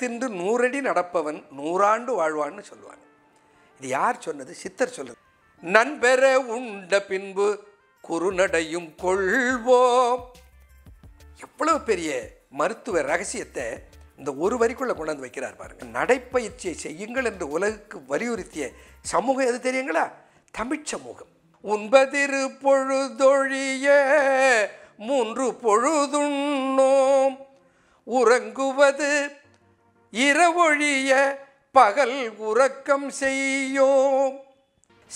தின்று நூறடி நடப்பவன் நூறாண்டு வாழ்வான்னு சொல்லுவாங்க இது யார் சொன்னது சித்தர் சொல்லுது நண்பர உண்ட பின்பு குறுநடையும் கொள்வோம் எவ்வளவு பெரிய மருத்துவ ரகசியத்தை இந்த ஒரு வரிக்குள்ளே கொண்டாந்து வைக்கிறார் பாருங்க நடைப்பயிற்சியை செய்யுங்கள் என்று உலகுக்கு வலியுறுத்திய சமூகம் எது தெரியுங்களா தமிழ் சமூகம் உண்பதிரு பொழுதொழிய மூன்று பொழுதுண்ணோம் உறங்குவது இரவொழிய பகல் உறக்கம் செய்யோம்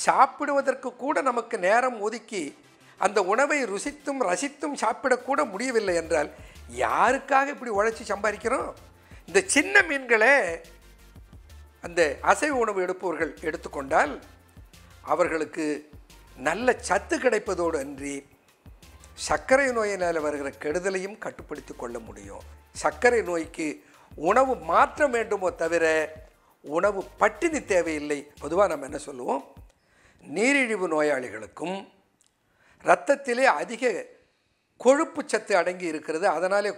சாப்பிடுவதற்கு கூட நமக்கு நேரம் ஒதுக்கி அந்த உணவை ருசித்தும் ரசித்தும் சாப்பிடக்கூட முடியவில்லை என்றால் யாருக்காக இப்படி உழைச்சி சம்பாதிக்கிறோம் இந்த சின்ன மீன்களே அந்த அசைவ உணவு எடுப்பவர்கள் எடுத்துக்கொண்டால் அவர்களுக்கு நல்ல சத்து கிடைப்பதோடு அன்றி சர்க்கரை நோயினால் வருகிற கெடுதலையும் கட்டுப்படுத்தி கொள்ள முடியும் சர்க்கரை நோய்க்கு உணவு மாற்ற வேண்டுமோ தவிர உணவு பட்டினி தேவையில்லை பொதுவாக நம்ம என்ன சொல்லுவோம் நீரிழிவு நோயாளிகளுக்கும் இரத்தத்திலே அதிக கொழுப்பு சத்து அடங்கி இருக்கிறது அதனாலே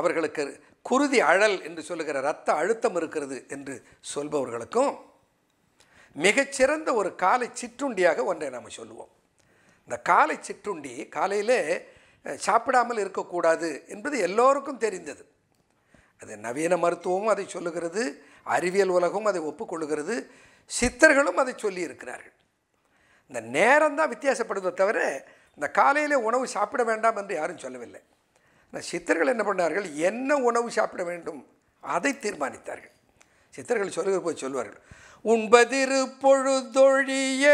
அவர்களுக்கு குருதி அழல் என்று சொல்லுகிற இரத்த அழுத்தம் இருக்கிறது என்று சொல்பவர்களுக்கும் மிகச்சிறந்த ஒரு காலை சிற்றுண்டியாக ஒன்றை நாம் சொல்லுவோம் இந்த காலை சிற்றுண்டி காலையிலே சாப்பிடாமல் இருக்கக்கூடாது என்பது எல்லோருக்கும் தெரிந்தது அது நவீன மருத்துவமும் அதை சொல்லுகிறது அறிவியல் உலகமும் அதை ஒப்புக்கொள்ளுகிறது சித்தர்களும் அதை சொல்லி இருக்கிறார்கள் இந்த நேரம் தான் வித்தியாசப்படுவதை தவிர இந்த காலையில் உணவு சாப்பிட வேண்டாம் என்று யாரும் சொல்லவில்லை ஆனால் சித்தர்கள் என்ன பண்ணார்கள் என்ன உணவு சாப்பிட வேண்டும் அதை தீர்மானித்தார்கள் சித்தர்கள் சொல்லுகிற போய் சொல்வார்கள் உண்பதிரு பொழுதொழிய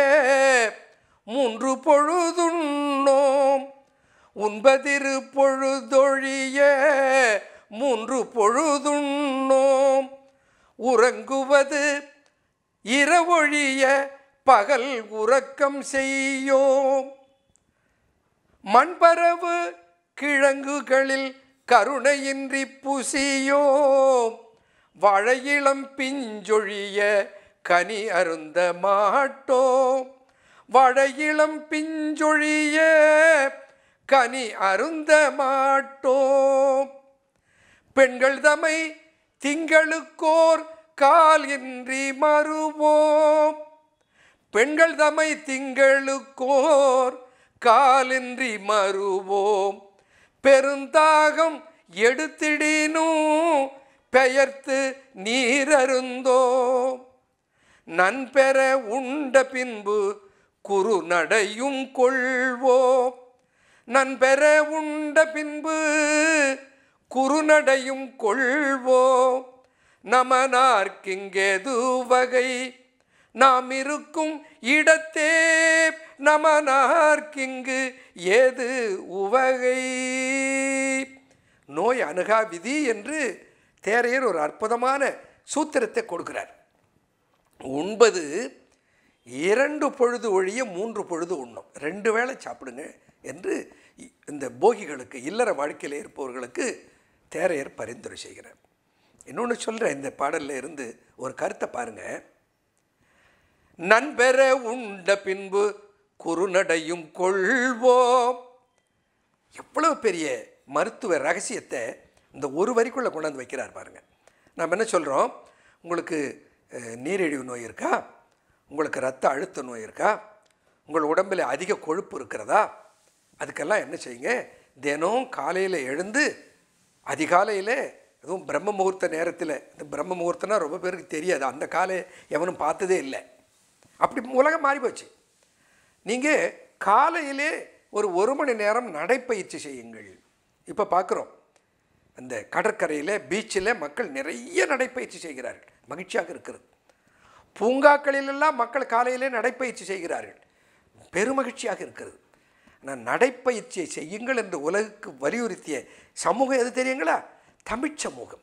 மூன்று பொழுதுண்ணோம் உண்பதிரு பொழுதொழிய மூன்று பொழுதுண்ணோம் உறங்குவது இரவொழிய பகல் உறக்கம் செய்யோம் மண்பரவு கிழங்குகளில் கருணையின்றி புசியோம் வழையிளம் பிஞ்சொழிய கனி அருந்த மாட்டோம் வழையிளம் பிஞ்சொழிய கனி அருந்த மாட்டோம் பெண்கள் தமை திங்களுக்கோர் கால் இன்றி மறுவோம் பெண்கள் தமை திங்களுக்கோர் காலின்றி மறுவோம் பெருந்தாகம் எடுத்திடினும் பெயர்த்து நீரருந்தோம் நண்பெற உண்ட பின்பு குறு நடையும் கொள்வோம் நண்பெற உண்ட பின்பு குறுநடையும் கொள்வோம் நமனார்க்கிங்கேது வகை நாம் இருக்கும் இடத்தே நமனார்க்கிங்கு ஏது உவகை நோய் அணுகா விதி என்று தேரையர் ஒரு அற்புதமான சூத்திரத்தை கொடுக்கிறார் உண்பது இரண்டு பொழுது ஒழிய மூன்று பொழுது உண்ணும் ரெண்டு வேளை சாப்பிடுங்க என்று இந்த போகிகளுக்கு இல்லற வாழ்க்கையில் இருப்பவர்களுக்கு தேரையர் பரிந்துரை செய்கிறார் இன்னொன்று சொல்கிறேன் இந்த பாடலில் இருந்து ஒரு கருத்தை பாருங்கள் நண்பர உண்ட பின்பு குறுநடையும் கொள்வோம் எவ்வளவு பெரிய மருத்துவ ரகசியத்தை இந்த ஒரு வரிக்குள்ளே கொண்டாந்து வைக்கிறார் பாருங்கள் நாம் என்ன சொல்கிறோம் உங்களுக்கு நீரிழிவு நோய் இருக்கா உங்களுக்கு ரத்த அழுத்த நோய் இருக்கா உங்கள் உடம்பில் அதிக கொழுப்பு இருக்கிறதா அதுக்கெல்லாம் என்ன செய்யுங்க தினம் காலையில் எழுந்து அதிகாலையில் அதுவும் பிரம்ம முகூர்த்த நேரத்தில் இந்த பிரம்ம முகூர்த்தம்னா ரொம்ப பேருக்கு தெரியாது அந்த காலை எவனும் பார்த்ததே இல்லை அப்படி உலகம் மாறி போச்சு நீங்கள் காலையிலே ஒரு ஒரு மணி நேரம் நடைப்பயிற்சி செய்யுங்கள் இப்போ பார்க்குறோம் அந்த கடற்கரையில் பீச்சில் மக்கள் நிறைய நடைப்பயிற்சி செய்கிறார்கள் மகிழ்ச்சியாக இருக்கிறது பூங்காக்களிலெல்லாம் மக்கள் காலையிலே நடைப்பயிற்சி செய்கிறார்கள் பெருமகிழ்ச்சியாக இருக்கிறது நான் நடைப்பயிற்சியை செய்யுங்கள் என்று உலகுக்கு வலியுறுத்திய சமூகம் எது தெரியுங்களா தமிழ் சமூகம்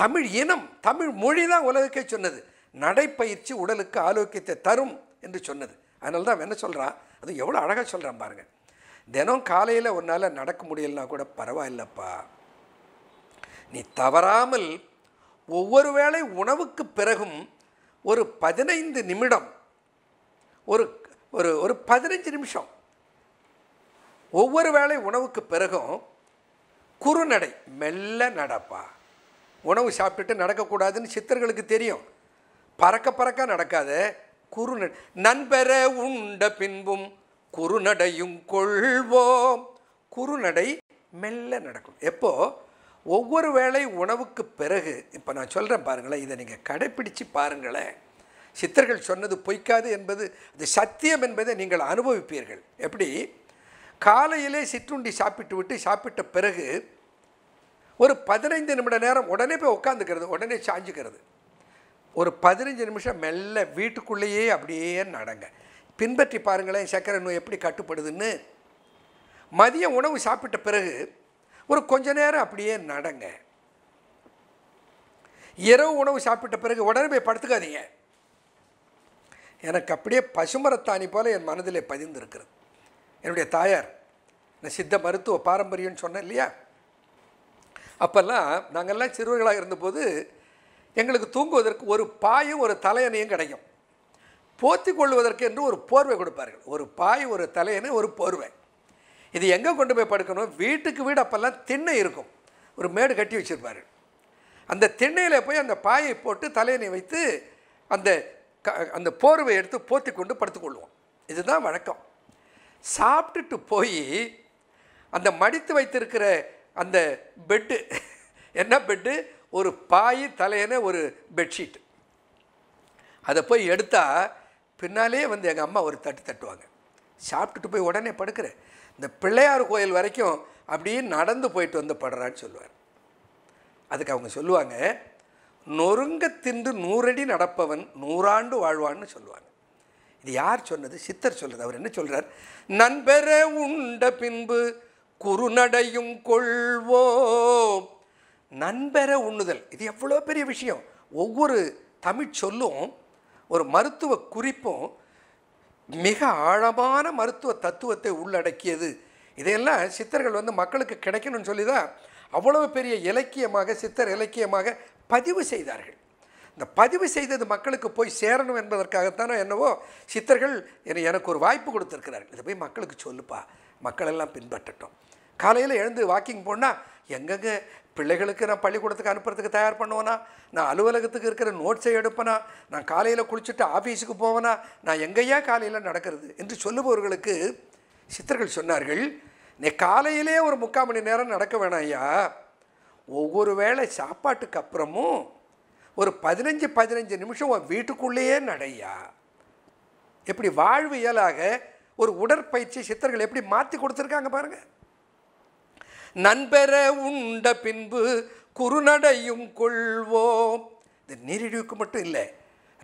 தமிழ் இனம் தமிழ் மொழி தான் உலகுக்கே சொன்னது நடைப்பயிற்சி உடலுக்கு ஆரோக்கியத்தை தரும் என்று சொன்னது அதனால தான் என்ன சொல்கிறான் அது எவ்வளோ அழகாக சொல்கிறான் பாருங்கள் தினம் காலையில் உன்னால் நடக்க முடியலனா கூட பரவாயில்லப்பா நீ தவறாமல் ஒவ்வொரு வேளை உணவுக்கு பிறகும் ஒரு பதினைந்து நிமிடம் ஒரு ஒரு ஒரு பதினஞ்சு நிமிஷம் ஒவ்வொரு வேளை உணவுக்கு பிறகும் குறுநடை மெல்ல நடப்பா உணவு சாப்பிட்டுட்டு நடக்கக்கூடாதுன்னு சித்தர்களுக்கு தெரியும் பறக்க பறக்க நடக்காத குறுநடை நண்பர உண்ட பின்பும் குறுநடையும் கொள்வோம் குறுநடை மெல்ல நடக்கும் எப்போது ஒவ்வொரு வேளை உணவுக்கு பிறகு இப்போ நான் சொல்கிறேன் பாருங்களேன் இதை நீங்கள் கடைப்பிடித்து பாருங்களேன் சித்தர்கள் சொன்னது பொய்க்காது என்பது அது சத்தியம் என்பதை நீங்கள் அனுபவிப்பீர்கள் எப்படி காலையிலே சிற்றுண்டி சாப்பிட்டு விட்டு சாப்பிட்ட பிறகு ஒரு பதினைந்து நிமிட நேரம் உடனே போய் உட்காந்துக்கிறது உடனே சாஞ்சுக்கிறது ஒரு பதினஞ்சு நிமிஷம் மெல்ல வீட்டுக்குள்ளேயே அப்படியே நடங்க பின்பற்றி பாருங்களேன் சர்க்கரை நோய் எப்படி கட்டுப்படுதுன்னு மதிய உணவு சாப்பிட்ட பிறகு ஒரு கொஞ்ச நேரம் அப்படியே நடங்க இரவு உணவு சாப்பிட்ட பிறகு உடனே போய் படுத்துக்காதீங்க எனக்கு அப்படியே பசுமரத்தாணி போல் என் மனதில் பதிந்திருக்கிறது என்னுடைய தாயார் இந்த சித்த மருத்துவ பாரம்பரியம்னு சொன்னேன் இல்லையா அப்போல்லாம் நாங்கள்லாம் சிறுவர்களாக இருந்தபோது எங்களுக்கு தூங்குவதற்கு ஒரு பாயும் ஒரு தலையணையும் கிடைக்கும் போத்தி கொள்வதற்கு என்று ஒரு போர்வை கொடுப்பார்கள் ஒரு பாய் ஒரு தலையணை ஒரு போர்வை இது எங்கே கொண்டு போய் படுக்கணும் வீட்டுக்கு வீடு அப்போல்லாம் திண்ணை இருக்கும் ஒரு மேடு கட்டி வச்சுருப்பார்கள் அந்த திண்ணையில் போய் அந்த பாயை போட்டு தலையணை வைத்து அந்த அந்த போர்வை எடுத்து போத்தி கொண்டு படுத்துக்கொள்வோம் இதுதான் வழக்கம் சாப்பிட்டுட்டு போய் அந்த மடித்து வைத்திருக்கிற அந்த பெட்டு என்ன பெட்டு ஒரு பாய் தலையன ஒரு பெட்ஷீட் அதை போய் எடுத்தால் பின்னாலே வந்து எங்கள் அம்மா ஒரு தட்டு தட்டுவாங்க சாப்பிட்டுட்டு போய் உடனே படுக்கிற இந்த பிள்ளையார் கோயில் வரைக்கும் அப்படியே நடந்து போயிட்டு வந்து படுறான்னு சொல்லுவார் அதுக்கு அவங்க சொல்லுவாங்க நொறுங்க தின்று நூறடி நடப்பவன் நூறாண்டு வாழ்வான்னு சொல்லுவாங்க இது யார் சொன்னது சித்தர் சொல்கிறது அவர் என்ன சொல்கிறார் நண்பர உண்ட பின்பு குறுநடையும் கொள்வோம் நண்பர உண்ணுதல் இது எவ்வளோ பெரிய விஷயம் ஒவ்வொரு தமிழ் சொல்லும் ஒரு மருத்துவ குறிப்பும் மிக ஆழமான மருத்துவ தத்துவத்தை உள்ளடக்கியது இதையெல்லாம் சித்தர்கள் வந்து மக்களுக்கு கிடைக்கணும்னு சொல்லி தான் அவ்வளவு பெரிய இலக்கியமாக சித்தர் இலக்கியமாக பதிவு செய்தார்கள் இந்த பதிவு செய்தது மக்களுக்கு போய் சேரணும் என்பதற்காகத்தானோ என்னவோ சித்தர்கள் எனக்கு ஒரு வாய்ப்பு கொடுத்துருக்கிறார்கள் இதை போய் மக்களுக்கு சொல்லுப்பா மக்களெல்லாம் பின்பற்றட்டும் காலையில் எழுந்து வாக்கிங் போனால் எங்கெங்கே பிள்ளைகளுக்கு நான் பள்ளிக்கூடத்துக்கு அனுப்புறதுக்கு தயார் பண்ணுவேனா நான் அலுவலகத்துக்கு இருக்கிற நோட்ஸை எடுப்பேனா நான் காலையில் குளிச்சுட்டு ஆஃபீஸுக்கு போவேனா நான் எங்கேயா காலையில் நடக்கிறது என்று சொல்லுபவர்களுக்கு சித்தர்கள் சொன்னார்கள் நீ காலையிலே ஒரு முக்கால் மணி நேரம் நடக்க வேணாம் ஐயா ஒவ்வொரு வேளை சாப்பாட்டுக்கு அப்புறமும் ஒரு பதினஞ்சு பதினஞ்சு நிமிஷம் உன் வீட்டுக்குள்ளேயே நடையா எப்படி வாழ்வு இயலாக ஒரு உடற்பயிற்சி சித்தர்கள் எப்படி மாற்றி கொடுத்துருக்காங்க பாருங்கள் நண்பர உண்ட பின்பு குறுநடையும் கொள்வோம் இந்த நீரிழிவுக்கு மட்டும் இல்லை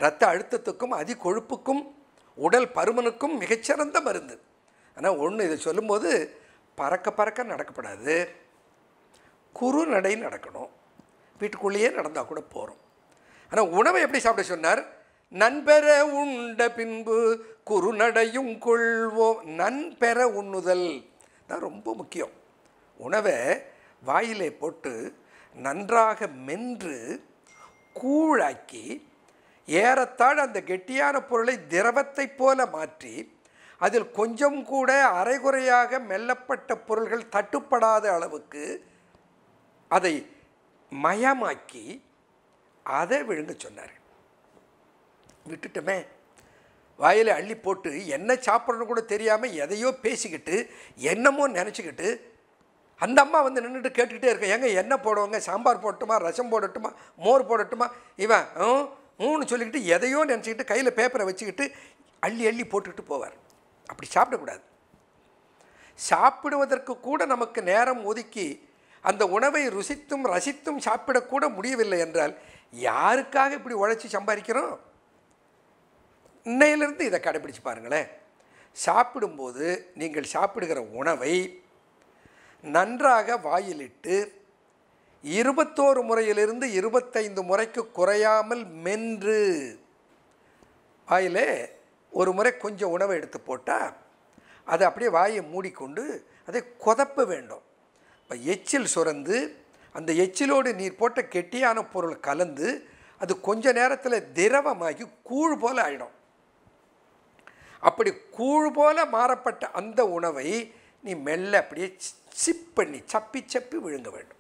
இரத்த அழுத்தத்துக்கும் அதி கொழுப்புக்கும் உடல் பருமனுக்கும் மிகச்சிறந்த மருந்து ஆனால் ஒன்று இதை சொல்லும்போது பறக்க பறக்க நடக்கப்படாது குறுநடை நடக்கணும் வீட்டுக்குள்ளேயே நடந்தால் கூட போகிறோம் ஆனால் உணவை எப்படி சாப்பிட சொன்னார் நண்பெற உண்ட பின்பு குறுநடையும் கொள்வோம் நண்பெற உண்ணுதல் தான் ரொம்ப முக்கியம் உணவை வாயிலே போட்டு நன்றாக மென்று கூழாக்கி ஏறத்தாழ் அந்த கெட்டியான பொருளை திரவத்தை போல மாற்றி அதில் கொஞ்சம் கூட அரைகுறையாக மெல்லப்பட்ட பொருள்கள் தட்டுப்படாத அளவுக்கு அதை மயமாக்கி அதை விழுங்க சொன்னார் விட்டுட்டோமே வாயில் அள்ளி போட்டு என்ன சாப்பிட்றன்னு கூட தெரியாமல் எதையோ பேசிக்கிட்டு என்னமோ நினச்சிக்கிட்டு அந்த அம்மா வந்து நின்றுட்டு கேட்டுக்கிட்டே இருக்க எங்கே என்ன போடுவாங்க சாம்பார் போடட்டுமா ரசம் போடட்டுமா மோர் போடட்டுமா இவன் மூணு சொல்லிக்கிட்டு எதையோ நினச்சிக்கிட்டு கையில் பேப்பரை வச்சுக்கிட்டு அள்ளி அள்ளி போட்டுக்கிட்டு போவார் அப்படி சாப்பிடக்கூடாது சாப்பிடுவதற்கு கூட நமக்கு நேரம் ஒதுக்கி அந்த உணவை ருசித்தும் ரசித்தும் சாப்பிடக்கூட முடியவில்லை என்றால் யாருக்காக இப்படி உழைச்சி சம்பாதிக்கிறோம் இன்னையிலிருந்து இதை கடைபிடிச்சு பாருங்களேன் சாப்பிடும்போது நீங்கள் சாப்பிடுகிற உணவை நன்றாக வாயிலிட்டு இருபத்தோரு முறையிலிருந்து இருபத்தைந்து முறைக்கு குறையாமல் மென்று வாயிலே ஒரு முறை கொஞ்சம் உணவை எடுத்து போட்டால் அதை அப்படியே வாயை மூடிக்கொண்டு அதை கொதப்ப வேண்டும் இப்போ எச்சில் சுரந்து அந்த எச்சிலோடு நீர் போட்ட கெட்டியான பொருள் கலந்து அது கொஞ்ச நேரத்தில் திரவமாகி கூழ் போல் ஆகிடும் அப்படி கூழ் போல் மாறப்பட்ட அந்த உணவை நீ மெல்ல அப்படியே சிப் பண்ணி சப்பி சப்பி விழுங்க வேண்டும்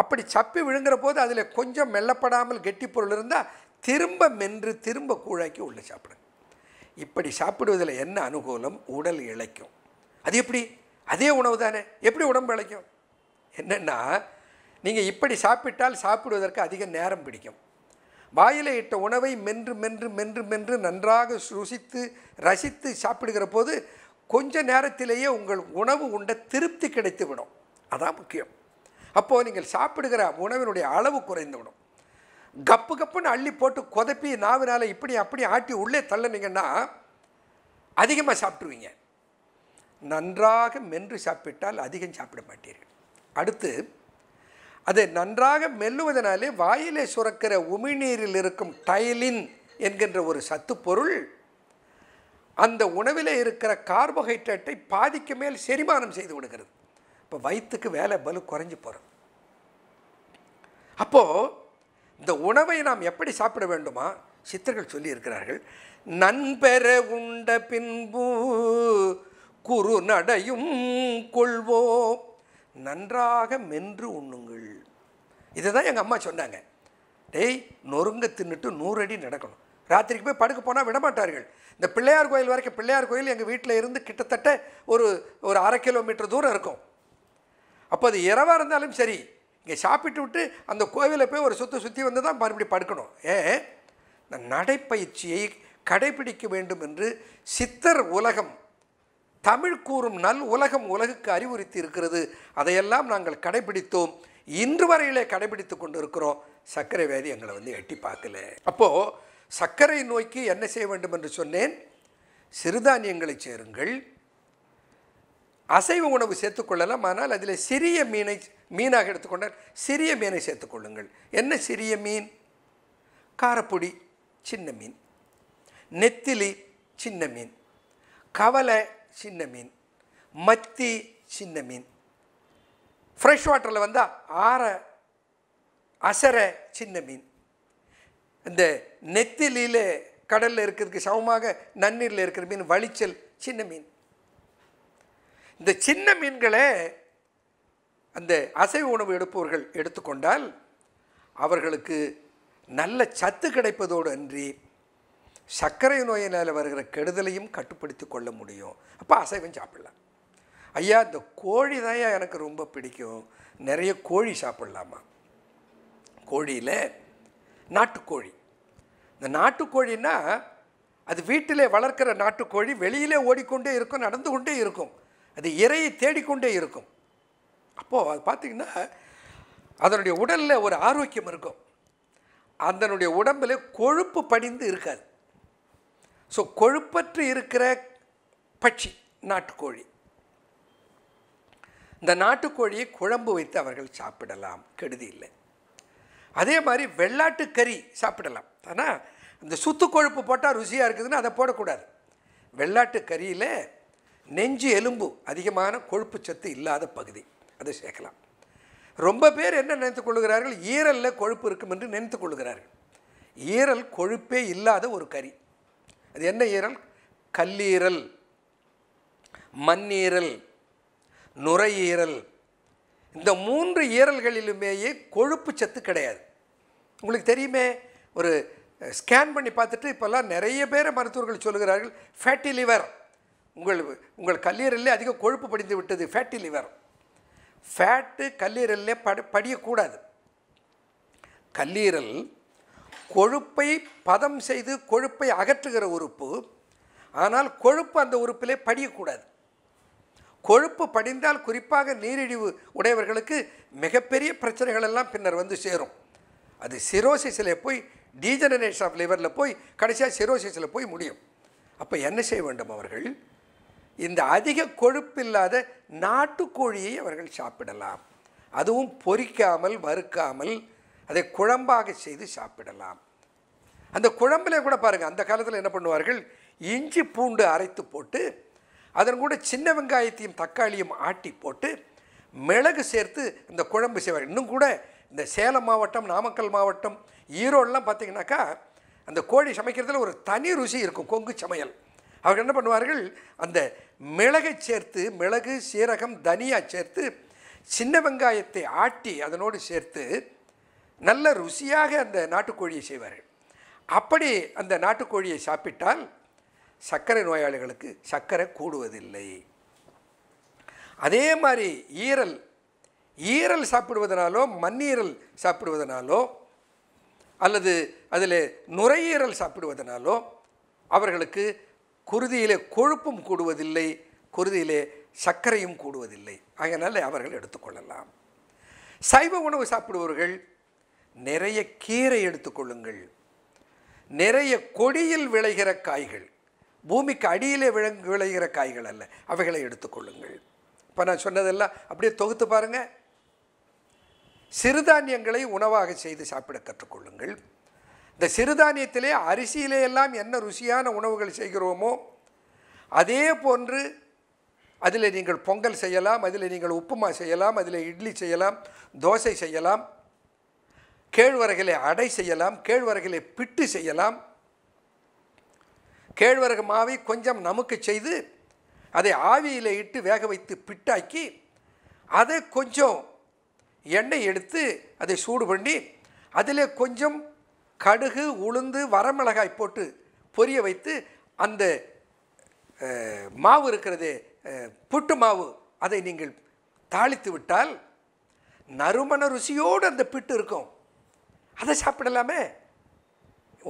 அப்படி சப்பி விழுங்குற போது அதில் கொஞ்சம் மெல்லப்படாமல் கெட்டி பொருள் இருந்தால் திரும்ப மென்று திரும்ப கூழாக்கி உள்ளே சாப்பிடுங்க இப்படி சாப்பிடுவதில் என்ன அனுகூலம் உடல் இழைக்கும் அது எப்படி அதே உணவு தானே எப்படி உடம்பு இழைக்கும் என்னென்னா நீங்கள் இப்படி சாப்பிட்டால் சாப்பிடுவதற்கு அதிக நேரம் பிடிக்கும் வாயில் இட்ட உணவை மென்று மென்று மென்று மென்று நன்றாக ருசித்து ரசித்து சாப்பிடுகிற போது கொஞ்ச நேரத்திலேயே உங்கள் உணவு உண்ட திருப்தி கிடைத்துவிடும் அதான் முக்கியம் அப்போது நீங்கள் சாப்பிடுகிற உணவினுடைய அளவு குறைந்துவிடும் கப்பு கப்புன்னு அள்ளி போட்டு கொதப்பி நாவினால் இப்படி அப்படி ஆட்டி உள்ளே தள்ளனீங்கன்னா அதிகமாக சாப்பிடுவீங்க நன்றாக மென்று சாப்பிட்டால் அதிகம் சாப்பிட மாட்டீர்கள் அடுத்து அது நன்றாக மெல்லுவதனாலே வாயிலே சுரக்கிற உமிழ்நீரில் இருக்கும் டைலின் என்கின்ற ஒரு சத்து பொருள் அந்த உணவில் இருக்கிற கார்போஹைட்ரேட்டை பாதிக்கு மேல் செரிமானம் செய்து விடுகிறது இப்போ வயிற்றுக்கு வேலை பலு குறைஞ்சி போகிறோம் அப்போது இந்த உணவை நாம் எப்படி சாப்பிட வேண்டுமா சித்தர்கள் சொல்லியிருக்கிறார்கள் நண்பெற உண்ட பின்பு குறு நடையும் கொள்வோம் நன்றாக மென்று உண்ணுங்கள் இதை தான் எங்கள் அம்மா சொன்னாங்க டேய் நொறுங்க தின்னுட்டு நூறடி நடக்கணும் ராத்திரிக்கு போய் படுக்க போனால் விடமாட்டார்கள் இந்த பிள்ளையார் கோயில் வரைக்கும் பிள்ளையார் கோயில் எங்கள் வீட்டில் இருந்து கிட்டத்தட்ட ஒரு ஒரு அரை கிலோமீட்டர் தூரம் இருக்கும் அப்போ அது இரவாக இருந்தாலும் சரி இங்கே சாப்பிட்டு விட்டு அந்த கோவிலை போய் ஒரு சுற்றி சுற்றி வந்து தான் மறுபடி படுக்கணும் ஏ இந்த நடைப்பயிற்சியை கடைபிடிக்க வேண்டும் என்று சித்தர் உலகம் தமிழ் கூறும் நல் உலகம் உலகுக்கு அறிவுறுத்தி இருக்கிறது அதையெல்லாம் நாங்கள் கடைபிடித்தோம் இன்று வரையிலே கடைபிடித்து கொண்டு இருக்கிறோம் சர்க்கரை வியாதி எங்களை வந்து எட்டி பார்க்கல அப்போது சர்க்கரை நோய்க்கு என்ன செய்ய வேண்டும் என்று சொன்னேன் சிறுதானியங்களை சேருங்கள் அசைவ உணவு சேர்த்துக்கொள்ளலாம் ஆனால் அதில் சிறிய மீனை மீனாக எடுத்துக்கொண்டால் சிறிய மீனை சேர்த்துக்கொள்ளுங்கள் என்ன சிறிய மீன் காரப்பொடி சின்ன மீன் நெத்திலி சின்ன மீன் கவலை சின்ன மீன் மத்தி சின்ன மீன் ஃப்ரெஷ் வாட்டரில் வந்தால் ஆற அசரை சின்ன மீன் இந்த நெத்திலியில் கடலில் இருக்கிறதுக்கு சமமாக நன்னீரில் இருக்கிற மீன் வளிச்சல் சின்ன மீன் இந்த சின்ன மீன்களை அந்த அசைவ உணவு எடுப்பவர்கள் எடுத்துக்கொண்டால் அவர்களுக்கு நல்ல சத்து கிடைப்பதோடு அன்றி சர்க்கரை நோயினால் வருகிற கெடுதலையும் கட்டுப்படுத்தி கொள்ள முடியும் அப்போ அசைவம் சாப்பிடலாம் ஐயா இந்த கோழி தான் எனக்கு ரொம்ப பிடிக்கும் நிறைய கோழி சாப்பிட்லாமா கோழியில் நாட்டுக்கோழி இந்த நாட்டுக்கோழின்னா அது வீட்டிலே வளர்க்கிற நாட்டுக்கோழி வெளியிலே ஓடிக்கொண்டே இருக்கும் நடந்து கொண்டே இருக்கும் அது இறையை தேடிக்கொண்டே இருக்கும் அப்போது அது பார்த்திங்கன்னா அதனுடைய உடலில் ஒரு ஆரோக்கியம் இருக்கும் அதனுடைய உடம்பில் கொழுப்பு படிந்து இருக்காது ஸோ கொழுப்பற்று இருக்கிற பட்சி நாட்டுக்கோழி இந்த நாட்டுக்கோழியை குழம்பு வைத்து அவர்கள் சாப்பிடலாம் கெடுதி இல்லை அதே மாதிரி வெள்ளாட்டு கறி சாப்பிடலாம் ஆனால் இந்த சுத்து கொழுப்பு போட்டால் ருசியாக இருக்குதுன்னு அதை போடக்கூடாது வெள்ளாட்டு கறியில் நெஞ்சு எலும்பு அதிகமான கொழுப்பு சத்து இல்லாத பகுதி அதை சேர்க்கலாம் ரொம்ப பேர் என்ன நினைத்து கொள்கிறார்கள் ஈரலில் கொழுப்பு இருக்கும் என்று நினைத்து கொள்கிறார்கள் ஈரல் கொழுப்பே இல்லாத ஒரு கறி அது என்ன ஈரல் கல்லீரல் மண்ணீரல் நுரையீரல் இந்த மூன்று ஈரல்களிலுமேயே கொழுப்பு சத்து கிடையாது உங்களுக்கு தெரியுமே ஒரு ஸ்கேன் பண்ணி பார்த்துட்டு இப்போல்லாம் நிறைய பேர் மருத்துவர்கள் சொல்கிறார்கள் ஃபேட்டி லிவர் உங்கள் உங்கள் கல்லீரல்லே அதிக கொழுப்பு படிந்து விட்டது ஃபேட்டி லிவர் ஃபேட்டு கல்லீரல்லே பட படியக்கூடாது கல்லீரல் கொழுப்பை பதம் செய்து கொழுப்பை அகற்றுகிற உறுப்பு ஆனால் கொழுப்பு அந்த உறுப்பிலே படியக்கூடாது கொழுப்பு படிந்தால் குறிப்பாக நீரிழிவு உடையவர்களுக்கு மிகப்பெரிய பிரச்சனைகள் எல்லாம் பின்னர் வந்து சேரும் அது சிரோசிஸில் போய் டீஜெனரேஷன் ஆஃப் லிவரில் போய் கடைசியாக சிரோசிஸில் போய் முடியும் அப்போ என்ன செய்ய வேண்டும் அவர்கள் இந்த அதிக கொழுப்பு இல்லாத நாட்டுக்கோழியை அவர்கள் சாப்பிடலாம் அதுவும் பொறிக்காமல் வறுக்காமல் அதை குழம்பாக செய்து சாப்பிடலாம் அந்த குழம்புல கூட பாருங்கள் அந்த காலத்தில் என்ன பண்ணுவார்கள் இஞ்சி பூண்டு அரைத்து போட்டு அதன் கூட சின்ன வெங்காயத்தையும் தக்காளியும் ஆட்டி போட்டு மிளகு சேர்த்து இந்த குழம்பு செய்வார் இன்னும் கூட இந்த சேலம் மாவட்டம் நாமக்கல் மாவட்டம் ஈரோடெலாம் பார்த்தீங்கன்னாக்கா அந்த கோழி சமைக்கிறதுல ஒரு தனி ருசி இருக்கும் கொங்கு சமையல் அவர்கள் என்ன பண்ணுவார்கள் அந்த மிளகை சேர்த்து மிளகு சீரகம் தனியாக சேர்த்து சின்ன வெங்காயத்தை ஆட்டி அதனோடு சேர்த்து நல்ல ருசியாக அந்த நாட்டுக்கோழியை செய்வார்கள் அப்படி அந்த நாட்டுக்கோழியை சாப்பிட்டால் சர்க்கரை நோயாளிகளுக்கு சர்க்கரை கூடுவதில்லை அதே மாதிரி ஈரல் ஈரல் சாப்பிடுவதனாலோ மண்ணீரல் சாப்பிடுவதனாலோ அல்லது அதில் நுரையீரல் சாப்பிடுவதனாலோ அவர்களுக்கு குருதியிலே கொழுப்பும் கூடுவதில்லை குருதியிலே சர்க்கரையும் கூடுவதில்லை அதனால் அவர்கள் எடுத்துக்கொள்ளலாம் சைவ உணவு சாப்பிடுபவர்கள் நிறைய கீரை எடுத்துக்கொள்ளுங்கள் நிறைய கொடியில் விளைகிற காய்கள் பூமிக்கு அடியிலே விளங் விளைகிற காய்கள் அல்ல அவைகளை எடுத்துக்கொள்ளுங்கள் இப்போ நான் சொன்னதெல்லாம் அப்படியே தொகுத்து பாருங்கள் சிறுதானியங்களை உணவாக செய்து சாப்பிட கற்றுக்கொள்ளுங்கள் இந்த சிறுதானியத்திலே அரிசியிலே எல்லாம் என்ன ருசியான உணவுகள் செய்கிறோமோ அதே போன்று அதில் நீங்கள் பொங்கல் செய்யலாம் அதில் நீங்கள் உப்புமா செய்யலாம் அதில் இட்லி செய்யலாம் தோசை செய்யலாம் கேழ்வரகளை அடை செய்யலாம் கேழ்வரகளை பிட்டு செய்யலாம் கேழ்வரகு மாவை கொஞ்சம் நமக்கு செய்து அதை ஆவியில் இட்டு வேக வைத்து பிட்டாக்கி அதை கொஞ்சம் எண்ணெய் எடுத்து அதை சூடு பண்ணி அதில் கொஞ்சம் கடுகு உளுந்து வரமிளகாய் போட்டு பொரிய வைத்து அந்த மாவு இருக்கிறது புட்டு மாவு அதை நீங்கள் தாளித்து விட்டால் நறுமண ருசியோடு அந்த பிட்டு இருக்கும் அதை சாப்பிடலாமே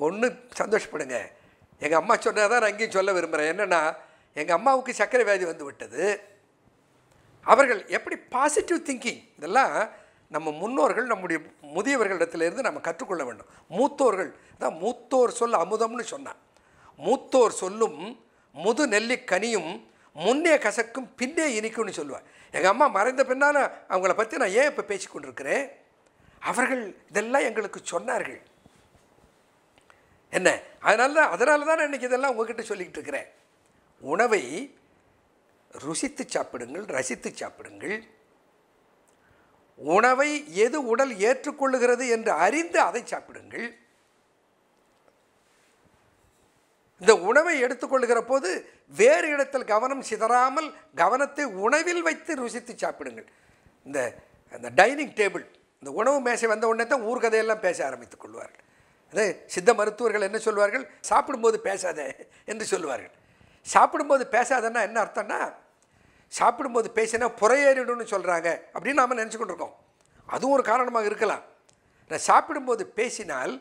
ஒன்று சந்தோஷப்படுங்க எங்கள் அம்மா சொன்னால் தான் நான் அங்கேயும் சொல்ல விரும்புகிறேன் என்னென்னா எங்கள் அம்மாவுக்கு சர்க்கரை வியாதி வந்து விட்டது அவர்கள் எப்படி பாசிட்டிவ் திங்கிங் இதெல்லாம் நம்ம முன்னோர்கள் நம்முடைய முதியவர்களிடத்திலிருந்து நம்ம கற்றுக்கொள்ள வேண்டும் மூத்தோர்கள் தான் மூத்தோர் சொல் அமுதம்னு சொன்னான் மூத்தோர் சொல்லும் முது நெல்லி கனியும் முன்னே கசக்கும் பின்னே இனிக்கும்னு சொல்லுவேன் எங்கள் அம்மா மறைந்த பின்னால் அவங்கள பற்றி நான் ஏன் இப்போ பேசிக்கொண்டிருக்கிறேன் அவர்கள் இதெல்லாம் எங்களுக்கு சொன்னார்கள் என்ன அதனால தான் அதனால தான் இன்றைக்கி இதெல்லாம் உங்ககிட்ட சொல்லிக்கிட்டு இருக்கிறேன் உணவை ருசித்து சாப்பிடுங்கள் ரசித்து சாப்பிடுங்கள் உணவை எது உடல் ஏற்றுக்கொள்ளுகிறது என்று அறிந்து அதை சாப்பிடுங்கள் இந்த உணவை எடுத்துக்கொள்ளுகிற போது வேறு இடத்தில் கவனம் சிதறாமல் கவனத்தை உணவில் வைத்து ருசித்து சாப்பிடுங்கள் இந்த அந்த டைனிங் டேபிள் இந்த உணவு மேசை வந்த உடனே தான் ஊர்கதையெல்லாம் பேச ஆரம்பித்துக் கொள்வார்கள் அது சித்த மருத்துவர்கள் என்ன சொல்வார்கள் சாப்பிடும்போது பேசாத என்று சொல்லுவார்கள் சாப்பிடும்போது பேசாதன்னா என்ன அர்த்தம்னா சாப்பிடும்போது பேசினா புறையேறிடும்னு சொல்கிறாங்க அப்படின்னு நாம் நினச்சிக்கிட்டு இருக்கோம் அதுவும் ஒரு காரணமாக இருக்கலாம் நான் சாப்பிடும்போது பேசினால்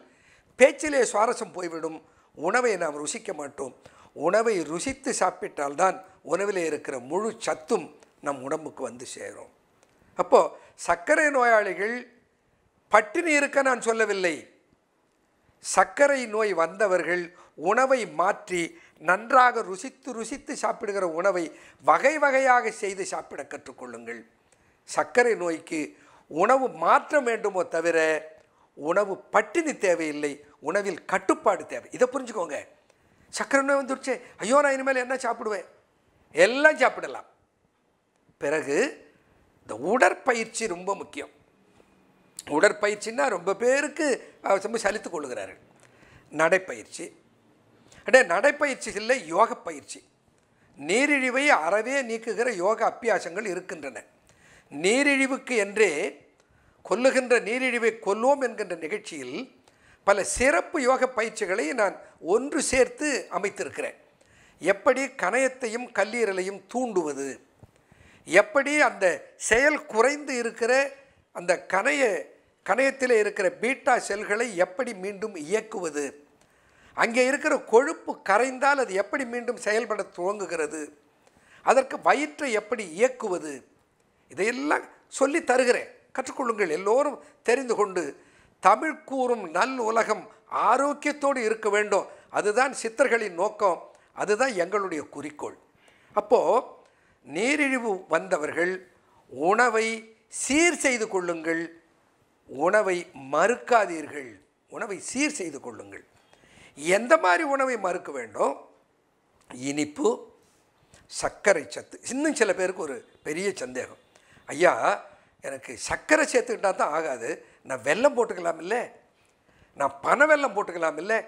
பேச்சிலே சுவாரஸ்யம் போய்விடும் உணவை நாம் ருசிக்க மாட்டோம் உணவை ருசித்து சாப்பிட்டால்தான் உணவிலே இருக்கிற முழு சத்தும் நம் உடம்புக்கு வந்து சேரும் அப்போது சர்க்கரை நோயாளிகள் பட்டினி இருக்க நான் சொல்லவில்லை சர்க்கரை நோய் வந்தவர்கள் உணவை மாற்றி நன்றாக ருசித்து ருசித்து சாப்பிடுகிற உணவை வகை வகையாக செய்து சாப்பிட கற்றுக்கொள்ளுங்கள் சர்க்கரை நோய்க்கு உணவு மாற்ற வேண்டுமோ தவிர உணவு பட்டினி தேவையில்லை உணவில் கட்டுப்பாடு தேவை இதை புரிஞ்சுக்கோங்க சர்க்கரை நோய் வந்துருச்சு ஐயோ நான் இனிமேல் என்ன சாப்பிடுவேன் எல்லாம் சாப்பிடலாம் பிறகு இந்த உடற்பயிற்சி ரொம்ப முக்கியம் உடற்பயிற்சின்னா ரொம்ப பேருக்கு ரொம்ப சலித்து கொள்ளுகிறார்கள் நடைப்பயிற்சி அடே நடைப்பயிற்சி இல்லை யோக பயிற்சி நீரிழிவை அறவே நீக்குகிற யோக அப்பியாசங்கள் இருக்கின்றன நீரிழிவுக்கு என்றே கொல்லுகின்ற நீரிழிவை கொல்வோம் என்கின்ற நிகழ்ச்சியில் பல சிறப்பு யோக பயிற்சிகளை நான் ஒன்று சேர்த்து அமைத்திருக்கிறேன் எப்படி கணையத்தையும் கல்லீரலையும் தூண்டுவது எப்படி அந்த செயல் குறைந்து இருக்கிற அந்த கணைய கணையத்தில் இருக்கிற பீட்டா செல்களை எப்படி மீண்டும் இயக்குவது அங்கே இருக்கிற கொழுப்பு கரைந்தால் அது எப்படி மீண்டும் செயல்பட துவங்குகிறது அதற்கு வயிற்றை எப்படி இயக்குவது இதையெல்லாம் சொல்லி தருகிறேன் கற்றுக்கொள்ளுங்கள் எல்லோரும் தெரிந்து கொண்டு தமிழ் கூறும் நல் உலகம் ஆரோக்கியத்தோடு இருக்க வேண்டும் அதுதான் சித்தர்களின் நோக்கம் அதுதான் எங்களுடைய குறிக்கோள் அப்போது நீரிழிவு வந்தவர்கள் உணவை சீர் செய்து கொள்ளுங்கள் உணவை மறுக்காதீர்கள் உணவை சீர் செய்து கொள்ளுங்கள் எந்த மாதிரி உணவை மறுக்க வேண்டும் இனிப்பு சர்க்கரை சத்து இன்னும் சில பேருக்கு ஒரு பெரிய சந்தேகம் ஐயா எனக்கு சர்க்கரை சேர்த்துக்கிட்டால் தான் ஆகாது நான் வெள்ளம் போட்டுக்கலாம் இல்லை நான் பன வெள்ளம் போட்டுக்கலாம் இல்லை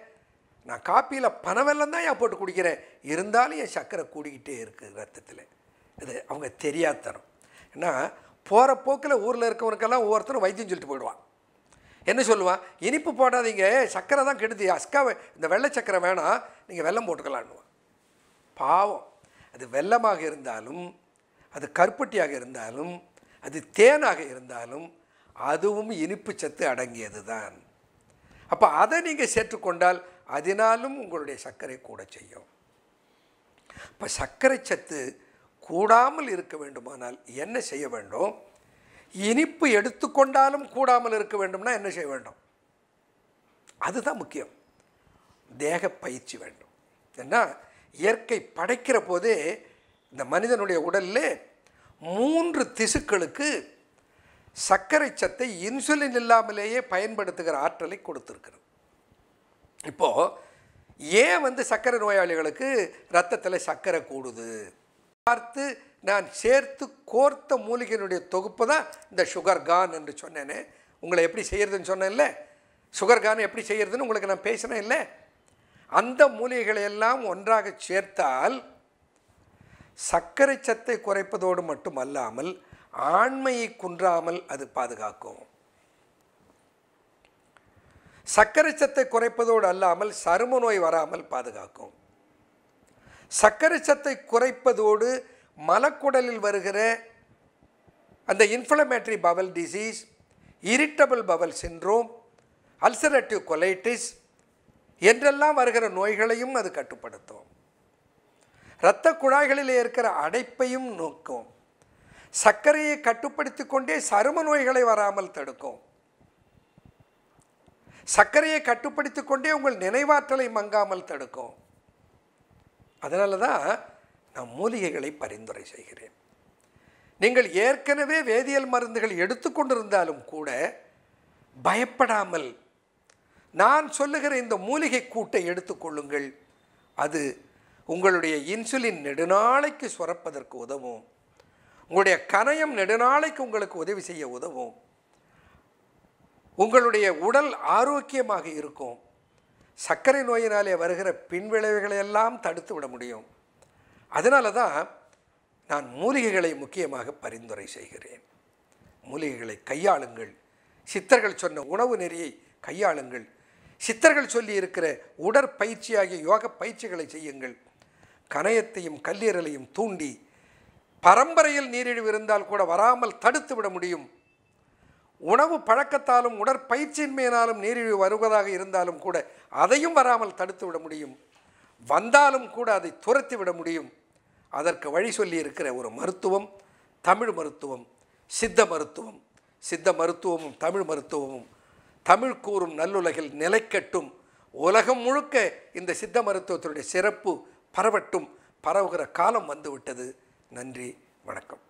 நான் காப்பியில் பன வெள்ளம் தான் ஏன் போட்டு குடிக்கிறேன் இருந்தாலும் என் சர்க்கரை கூடிக்கிட்டே இருக்குது ரத்தத்தில் இது அவங்க தரும் ஏன்னா போகிற போக்கில் ஊரில் இருக்கவனுக்கெல்லாம் ஒவ்வொருத்தரும் வைத்தியம் சொல்லிட்டு போயிடுவான் என்ன சொல்லுவான் இனிப்பு போடாதீங்க சக்கரை தான் கெடுது அஸ்கா இந்த வெள்ளை சக்கரை வேணாம் நீங்கள் வெள்ளம் போட்டுக்கலான்னுவான் பாவம் அது வெள்ளமாக இருந்தாலும் அது கருப்பட்டியாக இருந்தாலும் அது தேனாக இருந்தாலும் அதுவும் இனிப்பு சத்து அடங்கியது தான் அப்போ அதை நீங்கள் சேர்த்துக்கொண்டால் அதனாலும் உங்களுடைய சர்க்கரை கூட செய்யும் இப்போ சர்க்கரை சத்து கூடாமல் இருக்க வேண்டுமானால் என்ன செய்ய வேண்டும் இனிப்பு எடுத்துக்கொண்டாலும் கூடாமல் இருக்க வேண்டும்னா என்ன செய்ய வேண்டும் அதுதான் முக்கியம் தேக பயிற்சி வேண்டும் ஏன்னா இயற்கை படைக்கிற போதே இந்த மனிதனுடைய உடலில் மூன்று திசுக்களுக்கு சர்க்கரை சத்தை இன்சுலின் இல்லாமலேயே பயன்படுத்துகிற ஆற்றலை கொடுத்துருக்குறது இப்போது ஏன் வந்து சர்க்கரை நோயாளிகளுக்கு ரத்தத்தில் சர்க்கரை கூடுது பார்த்து நான் சேர்த்து கோர்த்த மூலிகையினுடைய தொகுப்பு தான் இந்த சுகர் கான் என்று சொன்னேனே உங்களை எப்படி செய்கிறதுன்னு சொன்னேன்ல சுகர் கான் எப்படி செய்கிறதுன்னு உங்களுக்கு நான் பேசினேன் இல்லை அந்த மூலிகைகளை எல்லாம் ஒன்றாக சேர்த்தால் சர்க்கரை சத்தை குறைப்பதோடு மட்டுமல்லாமல் ஆண்மையை குன்றாமல் அது பாதுகாக்கும் சர்க்கரை சத்தை குறைப்பதோடு அல்லாமல் சரும நோய் வராமல் பாதுகாக்கும் சர்க்கரை சத்தை குறைப்பதோடு மலக்குடலில் வருகிற அந்த inflammatory bowel disease irritable bowel syndrome ulcerative colitis என்றெல்லாம் வருகிற நோய்களையும் அது கட்டுப்படுத்தும் இரத்த குழாய்களில் இருக்கிற அடைப்பையும் நோக்கும் சர்க்கரையை கட்டுப்படுத்தி கொண்டே சரும நோய்களை வராமல் தடுக்கும் சர்க்கரையை கட்டுப்படுத்தி கொண்டே உங்கள் நினைவாற்றலை மங்காமல் தடுக்கும் அதனால தான் நான் மூலிகைகளை பரிந்துரை செய்கிறேன் நீங்கள் ஏற்கனவே வேதியியல் மருந்துகள் எடுத்துக்கொண்டிருந்தாலும் கூட பயப்படாமல் நான் சொல்லுகிற இந்த மூலிகை கூட்டை எடுத்துக்கொள்ளுங்கள் அது உங்களுடைய இன்சுலின் நெடுநாளைக்கு சுரப்பதற்கு உதவும் உங்களுடைய கனயம் நெடுநாளைக்கு உங்களுக்கு உதவி செய்ய உதவும் உங்களுடைய உடல் ஆரோக்கியமாக இருக்கும் சர்க்கரை நோயினாலே வருகிற பின்விளைவுகளை எல்லாம் தடுத்து விட முடியும் அதனால தான் நான் மூலிகைகளை முக்கியமாக பரிந்துரை செய்கிறேன் மூலிகைகளை கையாளுங்கள் சித்தர்கள் சொன்ன உணவு நெறியை கையாளுங்கள் சித்தர்கள் சொல்லி இருக்கிற உடற்பயிற்சியாகிய யோக பயிற்சிகளை செய்யுங்கள் கணையத்தையும் கல்லீரலையும் தூண்டி பரம்பரையில் நீரிழிவு இருந்தால் கூட வராமல் தடுத்து விட முடியும் உணவு பழக்கத்தாலும் உடற்பயிற்சியின்மையினாலும் நீரிழிவு வருவதாக இருந்தாலும் கூட அதையும் வராமல் தடுத்து விட முடியும் வந்தாலும் கூட அதை துரத்தி விட முடியும் அதற்கு வழி சொல்லி இருக்கிற ஒரு மருத்துவம் தமிழ் மருத்துவம் சித்த மருத்துவம் சித்த மருத்துவமும் தமிழ் மருத்துவமும் தமிழ் கூறும் நல்லுலகில் நிலைக்கட்டும் உலகம் முழுக்க இந்த சித்த மருத்துவத்தினுடைய சிறப்பு பரவட்டும் பரவுகிற காலம் வந்துவிட்டது நன்றி வணக்கம்